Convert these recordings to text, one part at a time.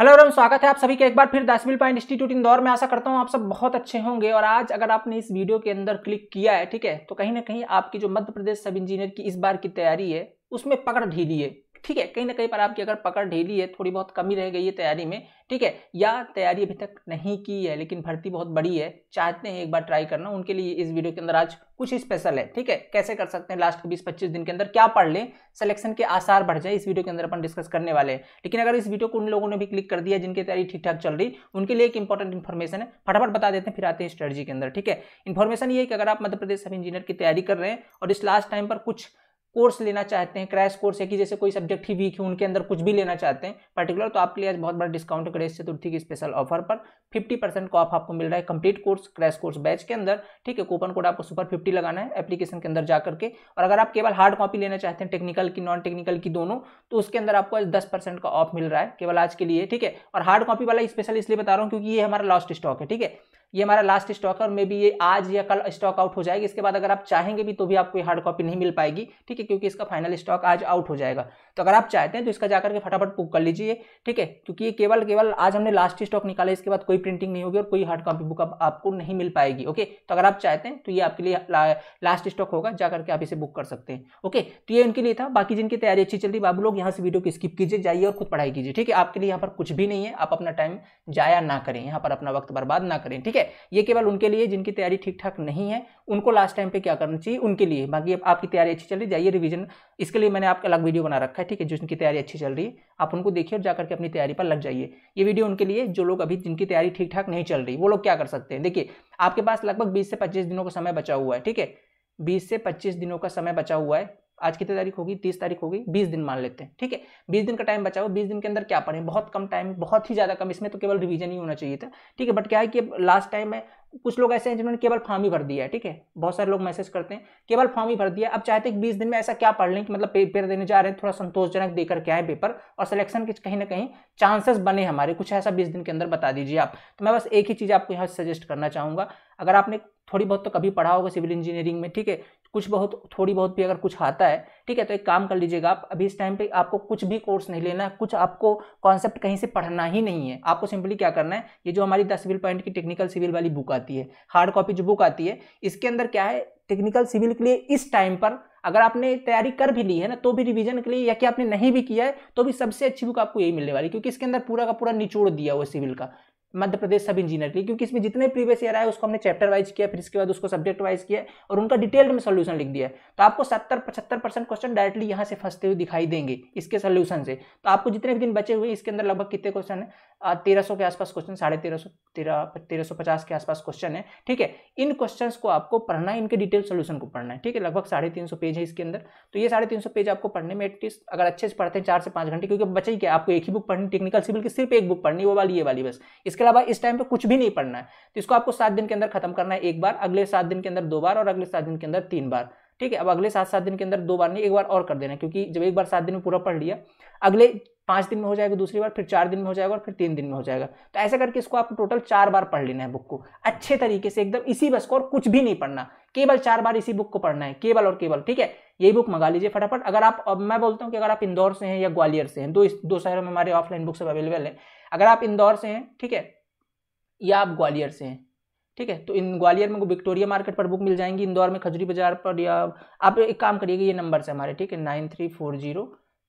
hello एवरम स्वागत है आप सभी के एक बार फिर दसमिल पॉइंट इंस्टीट्यूट इंदौर में आशा करता हूँ आप सब बहुत अच्छे होंगे और आज अगर आपने इस वीडियो के अंदर क्लिक किया है ठीक है तो कहीं ना कहीं आपकी जो मध्य प्रदेश सब इंजीनियर की इस बार की तैयारी है उसमें पकड़ ढीली है ठीक है कहीं ना कहीं पर आपकी अगर पकड़ ढीली है थोड़ी बहुत कमी रह गई है तैयारी में ठीक है या तैयारी अभी तक नहीं की है लेकिन भर्ती बहुत बड़ी है चाहते हैं एक बार ट्राई करना उनके लिए इस वीडियो के अंदर आज कुछ स्पेशल है ठीक है कैसे कर सकते हैं लास्ट के बीस पच्चीस दिन के अंदर क्या पढ़ लें सिलेक्शन के आसार बढ़ जाए इस वीडियो के अंदर अपन डिस्कस करने वाले हैं लेकिन अगर इस वीडियो को उन लोगों ने भी क्लिक कर दिया जिनकी तैयारी ठीक ठाक चल रही उनके लिए एक इंपॉर्टेंट इन्फॉर्मेशन है फटाफट बता देते हैं फिर आते हैं स्ट्रेटजी के अंदर ठीक है इन्फॉर्मेशन ये कि अगर आप मध्य प्रदेश सब इंजीनियर की तैयारी कर रहे हैं और इस लास्ट टाइम पर कुछ कोर्स लेना चाहते हैं क्रैश कोर्स है कि जैसे कोई सब्जेक्ट ही वीक है उनके अंदर कुछ भी लेना चाहते हैं पर्टिकुलर तो आपके लिए आज बहुत बड़ा डिस्काउंट गणेश चतुर्थी की स्पेशल ऑफर पर 50 परसेंट को ऑफ आप आपको मिल रहा है complete course crash course batch के अंदर ठीक है कूपन कोड आपको सुपर फिफ्टी लगाना है एप्लीकेशन के अंदर जाकर के और अगर आप केवल हार्ड कॉपी लेना चाहते हैं टेक्निकल की नॉन टेक्निकल की दोनों तो उसके अंदर आपको आज दस का ऑफ मिल रहा है केवल आज के लिए ठीक है और हार्ड कॉपी वाला स्पेशल इसलिए बता रहा हूँ क्योंकि ये हमारा लास्ट स्टॉक है ठीक है ये हमारा लास्ट स्टॉक है और मे बी ये आज या कल स्टॉक आउट हो जाएगी इसके बाद अगर आप चाहेंगे भी तो भी आपको ये हार्ड कॉपी नहीं मिल पाएगी ठीक है क्योंकि इसका फाइनल स्टॉक आज आउट हो जाएगा तो अगर आप चाहते हैं तो इसका जाकर के फटाफट बुक कर लीजिए ठीक है क्योंकि ये केवल केवल आज हमने लास्ट स्टॉक निकाला इसके बाद कोई प्रिंटिंग नहीं होगी और कोई हार्ड कॉपी बुक आपको नहीं मिल पाएगी ओके तो अगर आप चाहते हैं तो ये आपके लिए लास्ट स्टॉक होगा जा करके आप इसे बुक कर सकते हैं ओके तो ये उनके लिए था बाकी जिनकी तैयारी अच्छी चल रही बाबू लोग यहाँ से वीडियो को स्किप कीजिए जाइए और खुद पढ़ाई कीजिए ठीक है आपके लिए यहाँ पर कुछ भी नहीं है आप अपना टाइम जाया ना करें यहाँ पर अपना वक्त बर्बाद ना करें ठीक है है ये केवल उनके लिए जिनकी तैयारी ठीक ठाक नहीं है उनको लास्ट टाइम पे क्या करना चाहिए उनके लिए बाकी आपकी तैयारी अच्छी चल रही जाइए रिवीजन इसके लिए मैंने आपका अलग वीडियो बना रखा है ठीक है जिनकी तैयारी अच्छी चल रही है आप उनको देखिए और जाकर के अपनी तैयारी पर लग जाइए ये वीडियो उनके लिए जो लोग अभी जिनकी तैयारी ठीक ठाक नहीं चल रही वो लोग क्या कर सकते हैं देखिए आपके पास लगभग बीस से पच्चीस दिनों का समय बचा हुआ है ठीक है बीस से पच्चीस दिनों का समय बचा हुआ है आज कितनी तारीख होगी तीस तारीख होगी बीस दिन मान लेते हैं ठीक है बीस दिन का टाइम बचाओ बीस दिन के अंदर क्या पढ़ें बहुत कम टाइम बहुत ही ज़्यादा कम इसमें तो केवल रिवीजन ही होना चाहिए था ठीक है बट क्या है कि लास्ट टाइम है कुछ लोग ऐसे हैं जिन्होंने केवल फॉर्म ही भर दिया है ठीक है बहुत सारे लोग मैसेज करते हैं केवल फॉर्म ही भर दिया अब चाहते हैं कि बीस दिन में ऐसा क्या पढ़ लें कि मतलब पेपर देने जा रहे हैं थोड़ा संतोषजनक देकर क्या है पेपर और सिलेक्शन के कहीं ना कहीं चांसेस बने हमारे कुछ ऐसा बीस दिन के अंदर बता दीजिए आप तो मैं बस एक ही चीज़ आपको यहाँ सजेस्ट करना चाहूँगा अगर आपने थोड़ी बहुत तो कभी पढ़ा होगा सिविल इंजीनियरिंग में ठीक है कुछ बहुत थोड़ी बहुत भी अगर कुछ आता है ठीक है तो एक काम कर लीजिएगा आप अभी इस टाइम पे आपको कुछ भी कोर्स नहीं लेना है कुछ आपको कॉन्सेप्ट कहीं से पढ़ना ही नहीं है आपको सिंपली क्या करना है ये जो हमारी दस सिविल पॉइंट की टेक्निकल सिविल वाली बुक आती है हार्ड कॉपी जो बुक आती है इसके अंदर क्या है टेक्निकल सिविल के लिए इस टाइम पर अगर आपने तैयारी कर भी ली है ना तो भी रिवीजन के लिए या कि आपने नहीं भी किया है तो भी सबसे अच्छी बुक आपको यही मिलने वाली क्योंकि इसके अंदर पूरा का पूरा निचोड़ दिया हुआ सिविल का मध्य प्रदेश सब इंजीनियर लिए क्योंकि इसमें जितने प्रीवियस ईयर आए उसको हमने चैप्टर वाइज किया फिर इसके बाद उसको सब्जेक्ट वाइज किया और उनका डिटेल में सोल्यूशन लिख दिया तो आपको सत्तर पचहत्तर परसेंट क्वेश्चन डायरेक्टली यहाँ से फंसते हुए दिखाई देंगे इसके सोल्यूशन से तो आपको जितने भी दिन बचे हुए इसके अंदर लगभग कितने क्वेश्चन है तेरह सौ के आसपास क्वेश्चन साढ़े तेरह सौ तेरह तेरह सौ पचास के आसपास क्वेश्चन है ठीक है इन क्वेश्चन को आपको पढ़ना है इनके डिटेल सोल्यूशन को पढ़ना है ठीक है लगभग साढ़े तीन सौ पेज है इसके अंदर तो ये साढ़े तीन सौ पेज आपको पढ़ने में एटलीस्ट अगर अच्छे से पढ़ते हैं चार से पाँच घंटे क्योंकि बच्चे क्या आपको एक ही बुक पढ़नी टेक्निकल सिविल की सिर्फ एक बुक पढ़नी वो वाली ये वाली बस इसके अलावा इस टाइम पर कुछ भी नहीं पढ़ना है तो इसको आपको सात दिन के अंदर खत्म करना है एक बार अगले सात दिन के अंदर दो बार और अगले सात दिन के अंदर तीन बार ठीक है अब अगले सात सात दिन के अंदर दो बार नहीं एक बार और कर देना क्योंकि जब एक बार सात दिन में पूरा पढ़ लिया अगले पाँच दिन में हो जाएगा दूसरी बार फिर चार दिन में हो जाएगा और फिर तीन दिन में हो जाएगा तो ऐसा करके इसको आपको टोटल चार बार पढ़ लेना है बुक को अच्छे तरीके से एकदम इसी बस को और कुछ भी नहीं पढ़ना केवल चार बार इसी बुक को पढ़ना है केवल और केवल ठीक है यही बुक मंगा लीजिए फटाफट अगर आप अब मैं बोलता हूँ कि अगर आप इंदौर से हैं या ग्वालियर से हैं दो दो शहरों में हमारे ऑफलाइन बुक सब अवेलेबल हैं अगर आप इंदौर से हैं ठीक है या आप ग्वालियर से हैं ठीक है तो इन ग्वालियर में विक्टोरिया मार्केट पर बुक मिल जाएंगी इंदौर में खजरी बाजार पर या आप एक काम करिएगा ये नंबर से हमारे ठीक है nine three four zero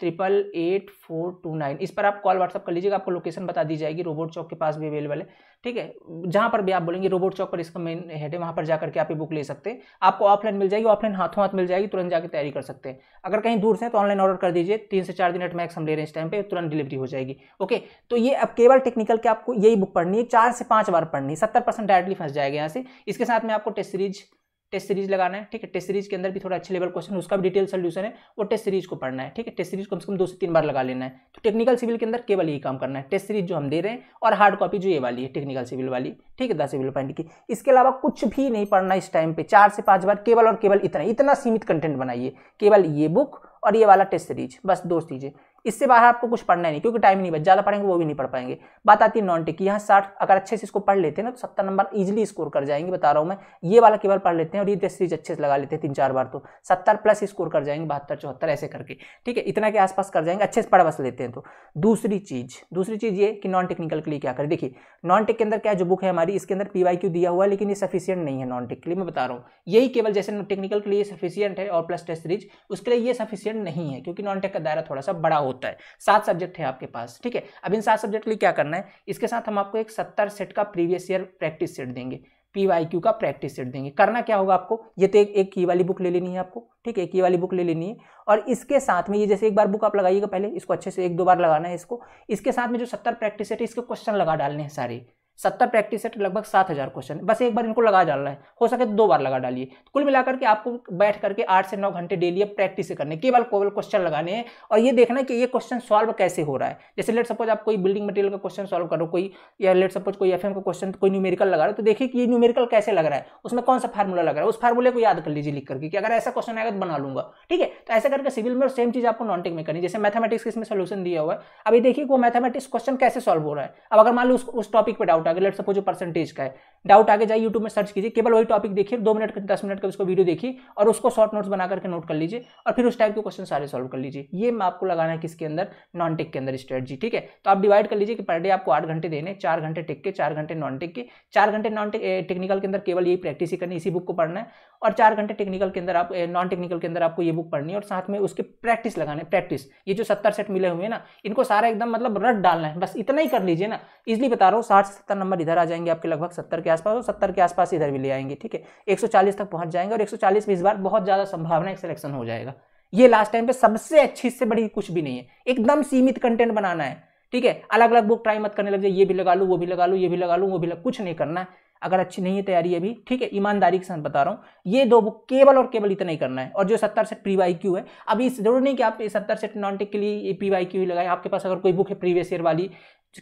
triple eight four two nine इस पर आप कॉल व्हाट्सअप कर लीजिएगा आपको लोकेशन बता दी जाएगी रोबोट चौक के पास भी अवेलेबल है ठीक है जहाँ पर भी आप बोलेंगे रोबोट चौक पर इसका मेन हेड है वहाँ पर जाकर के आप ये बुक ले सकते हैं आपको ऑफलाइन मिल जाएगी ऑफलाइन हाथों हाथ मिल जाएगी तुरंत जाकर तैयारी कर सकते हैं अगर कहीं दूर से तो ऑनलाइन ऑर्डर कर दीजिए तीन से चार दिन एट मैक्स हम ले रहे हैं इस टाइम पर तुरंत डिलीवरी हो जाएगी ओके तो ये अब केवल टेक्निकल के आपको यही बुक पढ़नी है चार से पाँच बार पढ़नी है सत्तर डायरेक्टली फंस जाएगा यहाँ से इसके साथ में आपको टेस्ट सीरीज टेस्ट सीरीज लगाना है ठीक है टेस्ट सीरीज के अंदर भी थोड़ा अच्छे लेवल क्वेश्चन उसका भी डिटेल सोल्यूशन है वो टेस्ट सीरीज को पढ़ना है ठीक है टेस्ट सीरीज कम से कम दो से तीन बार लगा लेना है तो टेक्निकल सिविल के अंदर केवल यही काम करना है टेस्ट सीरीज जो हम दे रहे हैं और हार्ड कॉपी जो ये वाली है टेक्निकल सिविल वाली ठीक है द सिविल पॉइंट की इसके अलावा कुछ भी नहीं पढ़ना इस टाइम पर चार से पाँच बार केवल और केवल इतना इतना सीमित कंटेंट बनाइए केवल ये बुक और ये वाला टेस्ट सीरीज बस दो चीज़ें इससे बाहर आपको कुछ पढ़ना नहीं क्योंकि टाइम नहीं बच ज़्यादा पढ़ेंगे वो भी नहीं पढ़ पाएंगे बात आती है नॉन टिक यहाँ साठ अगर अच्छे से इसको पढ़ लेते हैं ना तो सत्तर नंबर ईजिली स्कोर कर जाएंगे बता रहा हूँ मैं ये वाला केवल पढ़ लेते हैं और ये टेस्ट सीरीज अच्छे से लगा लेते हैं तीन चार बार तो सत्तर प्लस स्कोर कर जाएंगे बहत्तर चौहत्तर ऐसे करके ठीक है इतना के आसपास कर जाएंगे अच्छे से पढ़ बस लेते हैं तो दूसरी चीज़ दूसरी चीज़ ये कि नॉन टेक्निकल के लिए क्या करें देखिए नॉन टेक के अंदर क्या जो बुक है हमारी इसके अंदर पी क्यू दिया हुआ है लेकिन ये सफिशियंट नहीं है नॉन टेक के लिए मैं बता रहा हूँ यही केवल जैसे टेक्निकल के लिए सफिशियंट है और प्लस टेस्ट सीरीज उसके लिए ये सफिशियंट नहीं है क्योंकि नॉन टेक का दायरा थोड़ा सा बड़ा होता होता है सात सब्जेक्ट है आपके पास ठीक है अब इन सात सब्जेक्ट के लिए क्या करना है इसके साथ हम आपको एक सत्तर सेट का प्रीवियस ईयर प्रैक्टिस सेट देंगे पी वाई क्यू का प्रैक्टिस सेट देंगे करना क्या होगा आपको ये तो एक की वाली बुक ले लेनी है आपको ठीक है एक ये वाली बुक ले लेनी है और इसके साथ में ये जैसे एक बार बुक आप लगाइएगा पहले इसको अच्छे से एक दो बार लगाना है इसको इसके साथ में जो सत्तर प्रैक्टिस सेट है इसके क्वेश्चन लगा डालने हैं सारे सत्तर प्रैक्टिस सेट लगभग सात हज़ार क्वेश्चन बस एक बार इनको लगा डालना है हो सके तो दो बार लगा डालिए तो कुल मिलाकर के आपको बैठ करके आठ से नौ घंटे डेली अब प्रैक्टिस करने केवल केवल क्वेश्चन लगाने हैं और ये देखना है कि ये क्वेश्चन सॉल्व कैसे हो रहा है जैसे लेट सपोज आप कोई बिल्डिंग मटेरियल का क्वेश्चन सॉल्व करो कोई या लेट सपोज कोई एफ का क्वेश्चन कोई न्यूमेरिकल लगा रहा है तो देखिए कि ये न्यूमेरिकल कैसे लग रहा है उसमें कौन सा फार्मूला लग रहा है उस फार्मूले को याद कर लीजिए लिख करके कि अगर ऐसा क्वेश्चन आएगा तो बना लूंगा ठीक है तो ऐसा करके सिविल में सेम चीज़ आपको टेक में करनी जैसे मैथमेटिक्स इसमें सोल्यूशन दिया हुआ है अभी देखिए वो मैथमेटिक्स क्वेश्चन कैसे सॉल्व हो रहा है अब अगर मान लो उस टॉपिक पर डाउट डाउट आगे लेट सपोज परसेंटेज का है डाउट आगे जाइए यूट्यूब में सर्च कीजिए केवल वही टॉपिक देखिए दो मिनट दस मिनट का उसको वीडियो देखिए और उसको शॉर्ट नोट्स बना करके नोट कर लीजिए और फिर उस टाइप के क्वेश्चन सारे सॉल्व कर लीजिए ये मैं आपको लगाना है किसके अंदर नॉन टेक के अंदर स्ट्रेटजी ठीक है तो आप डिवाइड कर लीजिए कि पर डे आपको आठ घंटे देने चार घंटे टेक के चार घंटे नॉन टेक के चार घंटे नॉन टेक्निकल के अंदर केवल यही प्रैक्टिस ही करनी इसी बुक को पढ़ना है और चार घंटे टेक्निकल के अंदर आप नॉन टेक्निकल के अंदर आपको ये बुक पढ़नी है और साथ में उसके प्रैक्टिस लगाने प्रैक्टिस ये जो सत्तर सेट मिले हुए हैं ना इनको सारा एकदम मतलब रट डालना है बस इतना ही कर लीजिए ना इजली बता रहा हूँ साठ सत्तर सत्तर नंबर इधर आ जाएंगे आपके लगभग सत्तर के आसपास और सत्तर के आसपास इधर भी ले आएंगे ठीक है एक तक पहुंच जाएंगे और एक में इस बार बहुत ज़्यादा संभावना एक सिलेक्शन हो जाएगा ये लास्ट टाइम पे सबसे अच्छी से बड़ी कुछ भी नहीं है एकदम सीमित कंटेंट बनाना है ठीक है अलग अलग बुक ट्राई मत करने लग जाए ये भी लगा लूँ वो भी लगा लूँ ये भी लगा लूँ वो भी लगा कुछ नहीं करना है अगर अच्छी नहीं है तैयारी अभी ठीक है ईमानदारी के साथ बता रहा हूँ ये दो बुक केवल और केवल इतना ही करना है और जो सत्तर सेट प्री वाई क्यू है अभी जरूरी नहीं कि आप सत्तर सेट नॉन टेक के लिए प्री वाई क्यू ही लगाए आपके पास अगर कोई बुक है प्रीवियस ईयर वाली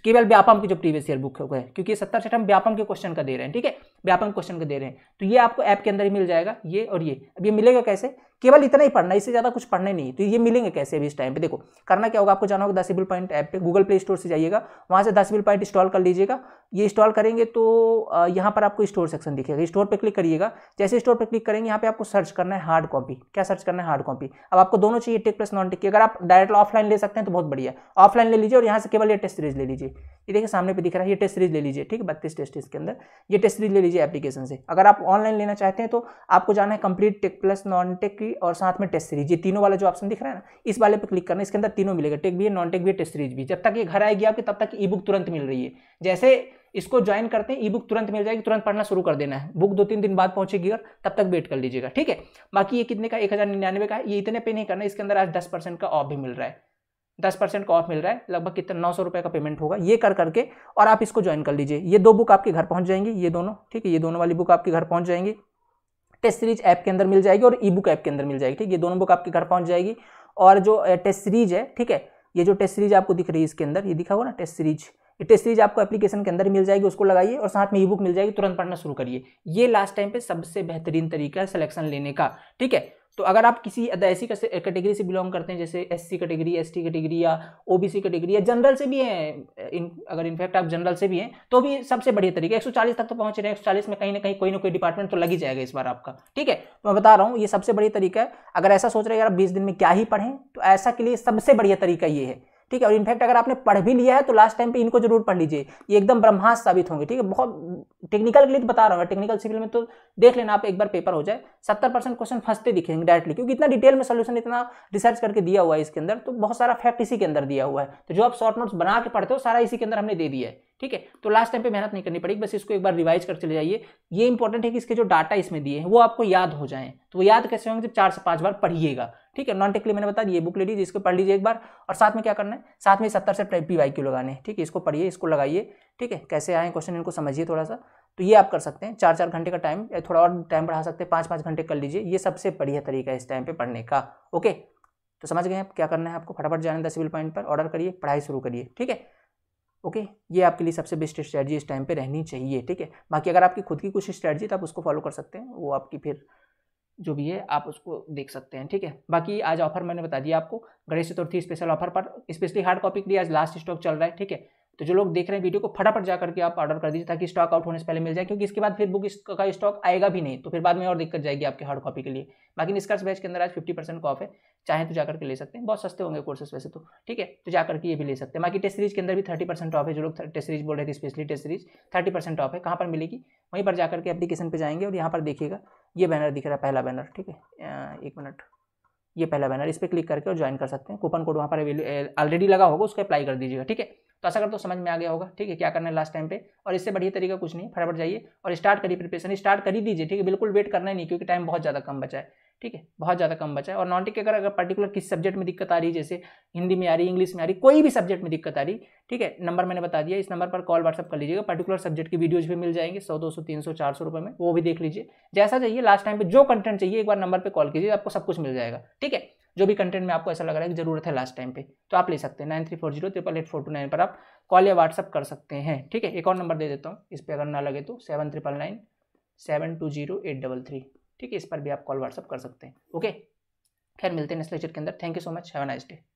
केवल व्यापम की जो प्रीवियस ईयर बुक है क्योंकि सत्तर सेट हम व्यापम के क्वेश्चन का दे रहे हैं ठीक है व्यापम क्वेश्चन का दे रहे हैं तो ये आपको ऐप के अंदर ही मिल जाएगा ये और ये अब ये मिलेगा कैसे केवल इतना ही पढ़ना इससे ज़्यादा कुछ पढ़ने नहीं तो ये मिलेंगे कैसे अभी इस टाइम पे देखो करना क्या होगा आपको जाना होगा दसिबल पॉइंट ऐप पे गूगल प्ले स्टोर से जाइएगा वहाँ से दसिबल पॉइंट इंस्टॉल कर लीजिएगा ये इंस्टॉल करेंगे तो यहाँ पर आपको स्टोर सेक्शन दिखेगा स्टोर पर क्लिक करिएगा जैसे स्टोर पर क्लिक करेंगे यहाँ पे आपको सर्च करना है हार्ड कॉपी क्या सर्च करना है हार्ड कॉपी अब आपको दोनों चाहिए टेक प्लस नॉन टेक की अगर आप डायरेक्ट ऑफलाइन ले सकते हैं तो बहुत बढ़िया ऑफलाइन ले लीजिए और यहाँ से केवल ये टेस्ट सीरीज ले लीजिए ये देखिए सामने पे दिख रहा है ये टेस्ट सीरीज ले लीजिए ठीक है बत्तीस टेस्ट इसके अंदर ये टेस्ट सीरीज ले लीजिए एप्लीकेशन से अगर आप ऑनलाइन लेना चाहते हैं तो आपको जाना है complete tech plus non tech की भी और साथ में टेस्ट सीरीज ये तीनों वाला जो ऑप्शन दिख रहा है ना इस वाले पे क्लिक करना इसके अंदर तीनों मिलेगा टेक भी है नॉन टेक भी है टेस्ट सीरीज भी जब तक ये घर आएगी आपके तब तक ई बुक तुरंत मिल रही है जैसे इसको ज्वाइन करते हैं ई बुक तुरंत मिल जाएगी तुरंत पढ़ना शुरू कर देना है बुक दो तीन दिन बाद पहुंचेगी और तब तक वेट कर लीजिएगा ठीक है बाकी ये कितने का एक हज़ार निन्यानवे का है ये इतने पे नहीं करना इसके अंदर आज दस परसेंट का ऑफ भी मिल रहा है दस परसेंट का ऑफ मिल रहा है लगभग कितना नौ सौ रुपये का पेमेंट होगा ये कर करके और आप इसको ज्वाइन कर लीजिए ये दो बुक आपके घर पहुँच जाएंगी ये दोनों ठीक है ये दोनों वाली बुक आपके घर पहुँच जाएंगी टेस्ट सीरीज ऐप के अंदर मिल जाएगी और ई बुक ऐप के अंदर मिल जाएगी ठीक है ये दोनों बुक आपके घर पहुंच जाएगी और जो टेस्ट सीरीज है ठीक है ये जो टेस्ट सीरीज आपको दिख रही है इसके अंदर ये दिखा हुआ ना टेस्ट सीरीज ये टेस्ट सीरीज आपको एप्लीकेशन के अंदर मिल जाएगी उसको लगाइए और साथ में ई बुक मिल जाएगी तुरंत पढ़ना शुरू करिए ये लास्ट टाइम पे सबसे बेहतरीन तरीका है सिलेक्शन लेने का ठीक है तो अगर आप किसी ऐसी कैटेगरी eh, से बिलोंग करते हैं जैसे S C category S T category या ओ बी सी कैटेगरी या जनरल से भी हैं इन eh, अगर इनफैक्ट आप जनरल से भी हैं तो भी सबसे बढ़िया तरीके एक सौ चालीस तक तो पहुंच रहे हैं एक सौ चालीस में कहीं ना कहीं कोई ना कोई डिपार्टमेंट तो लगी जाएगा इस बार आपका ठीक है तो मैं बता रहा हूँ ये सबसे बढ़िया तरीका है अगर ऐसा सोच रहे हैं यार बीस दिन में क्या ही पढ़ें तो ऐसा के लिए सबसे बढ़िया तरीका ये है ठीक है और इनफैक्ट अगर आपने पढ़ भी लिया है तो लास्ट टाइम पे इनको जरूर पढ़ लीजिए ये एकदम ब्रह्मास्त साबित होंगे ठीक है बहुत टेक्निकल के लिए तो बता रहा हूँ टेक्निकल सिविल में तो देख लेना आप एक बार पेपर हो जाए सत्तर परसेंट क्वेश्चन फंसते दिखेंगे डायरेक्टली क्योंकि इतना डिटेल में सोल्यूशन इतना रिसर्च करके दिया हुआ है इसके अंदर तो बहुत सारा फैक्ट इसी के अंदर दिया हुआ है तो जो आप शॉर्ट नोट्स बना के पढ़ते हो सारा इसी के अंदर हमने दे दिया है ठीक है तो लास्ट टाइम पर मेहनत नहीं करनी पड़ेगी बस इसको एक बार रिवाइज कर चले जाइए ये इंपॉर्टेंट है कि इसके जो डाटा इसमें दिए हैं वो आपको याद हो जाए तो वो याद कैसे होंगे जब चार से पाँच बार पढ़िएगा ठीक है नॉन टेक्ली मैंने बता दी बुक ले लीजिए इसको पढ़ लीजिए एक बार और साथ में क्या करना है साथ में सत्तर से पी वाई क्यू लगाने ठीक है इसको पढ़िए इसको लगाइए ठीक है कैसे आए क्वेश्चन इनको समझिए थोड़ा सा तो ये आप कर सकते हैं चार चार घंटे का टाइम या थोड़ा और टाइम बढ़ा सकते हैं पाँच पाँच घंटे कर लीजिए ये सबसे बढ़िया तरीका है इस टाइम पर पढ़ने का ओके तो समझ गए आप क्या करना है आपको फटाफट जाना दस पॉइंट पर ऑर्डर करिए पढ़ाई शुरू करिए ठीक है ओके ये आपके लिए सबसे बेस्ट स्ट्रैटी इस टाइम पे रहनी चाहिए ठीक है बाकी अगर आपकी खुद की कुछ स्ट्रैटी तो आप उसको फॉलो कर सकते हैं वो आपकी फिर जो भी है आप उसको देख सकते हैं ठीक है बाकी आज ऑफर मैंने बता दिया आपको गणेश चतुर्थी स्पेशल ऑफर पर स्पेशली हार्ड कॉपी के लिए आज लास्ट स्टॉक चल रहा है ठीक है तो जो लोग देख रहे हैं वीडियो को फटाफट जाकर के आप ऑर्डर कर दीजिए ताकि स्टॉक आउट होने से पहले मिल जाए क्योंकि इसके बाद फिर बुक का स्टॉक आएगा भी नहीं तो फिर बाद में और दिक्कत जाएगी आपके हार्ड कॉपी के लिए बाकी निष्कर्ष बैच के अंदर आज फिफ्टी परसेंट ऑफ है चाहे तो जाकर के ले सकते हैं बहुत सस्ते होंगे कोर्सेस वैसे तो ठीक है तो जाकर के ये भी ले सकते हैं बाकी टेस्ट सीरीज के अंदर भी थर्टी परसेंट ऑफ है जो लोग टेस्ट सीरीज बोल रहे थे specially test series thirty percent off है कहाँ पर मिलेगी वहीं पर जाकर के एप्लीकेशन पर जाएंगे और यहाँ पर देखिएगा ये बैनर दिख रहा है पहला बैनर ठीक है एक मिनट ये पहला बैनर इस पर क्लिक करके और ज्वाइन कर सकते हैं कूपन कोड वहाँ पर ऑलरेडी लगा होगा उसको अप्लाई कर दीजिएगा ठीक है तो ऐसा कर तो समझ में आ गया होगा ठीक है क्या करना है लास्ट टाइम पे और इससे बढ़िया तरीका कुछ नहीं फटाफट जाइए और स्टार्ट करिए प्रिपरेशन स्टार्ट कर ही दीजिए ठीक है बिल्कुल वेट करना ही नहीं क्योंकि टाइम बहुत ज़्यादा कम बचा है ठीक है बहुत ज़्यादा कम बचा है और नॉन टिक अगर अगर पर्टिकुलर किस सब्जेक्ट में दिक्कत आ रही है जैसे हिंदी में आ रही इंग्लिश में आ रही कोई भी सब्जेक्ट में दिक्कत आ रही ठीक है नंबर मैंने बता दिया इस नंबर पर कॉल व्हाट्सअप कर लीजिएगा पर्टिकुलर सब्जेक्ट की वीडियोज भी मिल जाएंगे सौ दो सौ तीन सौ चार सौ रुपये में वो भी देख लीजिए जैसा चाहिए लास्ट टाइम पर जो कंटेंट चाहिए एक बार नंबर पर कॉल कीजिए आपको सब कुछ मिल जाएगा ठीक है जो भी कंटेंट में आपको ऐसा लग रहा है कि जरूरत है लास्ट टाइम पे तो आप ले सकते हैं nine three four zero triple eight four two nine पर आप कॉल या व्हाट्सअप कर सकते हैं ठीक है एक और नंबर दे देता हूँ इस पर अगर ना लगे तो seven triple nine seven two zero eight double three ठीक है इस पर भी आप कॉल व्हाट्सअप कर सकते हैं ओके खैर मिलते हैं नेक्स्ट लेक्चर के अंदर thank you so much have nice day